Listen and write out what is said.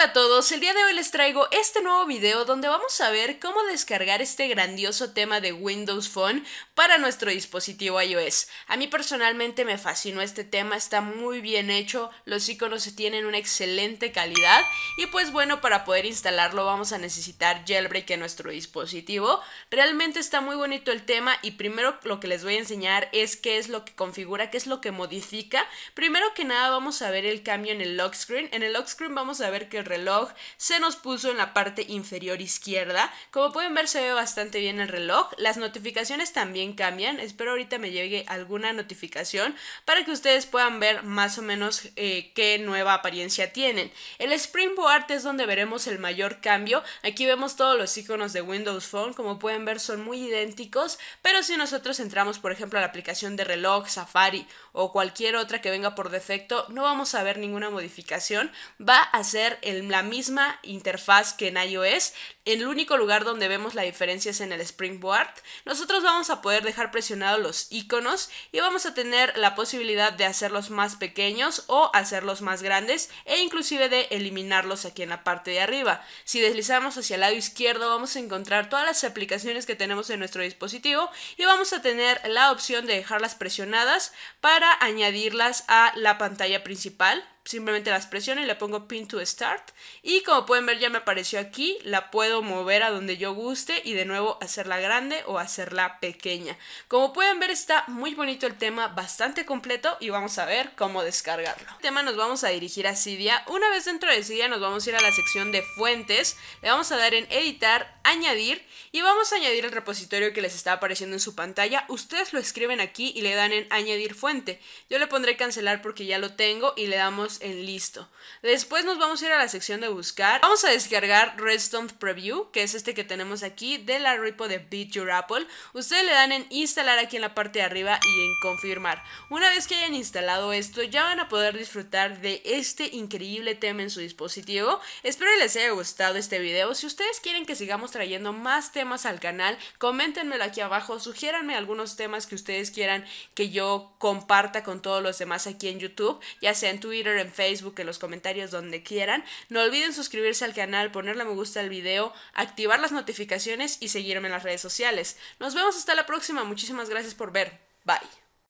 Hola a todos? El día de hoy les traigo este nuevo video donde vamos a ver cómo descargar este grandioso tema de Windows Phone para nuestro dispositivo iOS. A mí personalmente me fascinó este tema, está muy bien hecho, los iconos se tienen una excelente calidad y pues bueno, para poder instalarlo vamos a necesitar jailbreak en nuestro dispositivo. Realmente está muy bonito el tema y primero lo que les voy a enseñar es qué es lo que configura, qué es lo que modifica. Primero que nada vamos a ver el cambio en el lock screen. En el lock screen vamos a ver que reloj se nos puso en la parte inferior izquierda. Como pueden ver se ve bastante bien el reloj. Las notificaciones también cambian. Espero ahorita me llegue alguna notificación para que ustedes puedan ver más o menos eh, qué nueva apariencia tienen. El Springboard es donde veremos el mayor cambio. Aquí vemos todos los iconos de Windows Phone. Como pueden ver son muy idénticos. Pero si nosotros entramos por ejemplo a la aplicación de reloj, Safari o cualquier otra que venga por defecto no vamos a ver ninguna modificación. Va a ser el la misma interfaz que en iOS. El único lugar donde vemos la diferencia es en el Springboard. Nosotros vamos a poder dejar presionados los iconos y vamos a tener la posibilidad de hacerlos más pequeños o hacerlos más grandes e inclusive de eliminarlos aquí en la parte de arriba. Si deslizamos hacia el lado izquierdo vamos a encontrar todas las aplicaciones que tenemos en nuestro dispositivo y vamos a tener la opción de dejarlas presionadas para añadirlas a la pantalla principal simplemente las presiono y le pongo pin to start y como pueden ver ya me apareció aquí, la puedo mover a donde yo guste y de nuevo hacerla grande o hacerla pequeña. Como pueden ver está muy bonito el tema, bastante completo y vamos a ver cómo descargarlo. El tema nos vamos a dirigir a Cydia, una vez dentro de Cydia nos vamos a ir a la sección de fuentes, le vamos a dar en editar, añadir y vamos a añadir el repositorio que les está apareciendo en su pantalla, ustedes lo escriben aquí y le dan en añadir fuente, yo le pondré cancelar porque ya lo tengo y le damos en listo. Después nos vamos a ir a la sección de buscar. Vamos a descargar Redstone Preview, que es este que tenemos aquí de la repo de Beat Your Apple. Ustedes le dan en instalar aquí en la parte de arriba y en confirmar. Una vez que hayan instalado esto, ya van a poder disfrutar de este increíble tema en su dispositivo. Espero les haya gustado este video. Si ustedes quieren que sigamos trayendo más temas al canal, coméntenmelo aquí abajo, sugiéranme algunos temas que ustedes quieran que yo comparta con todos los demás aquí en YouTube, ya sea en Twitter, en Facebook, en los comentarios, donde quieran. No olviden suscribirse al canal, ponerle me gusta al video, activar las notificaciones y seguirme en las redes sociales. Nos vemos hasta la próxima. Muchísimas gracias por ver. Bye.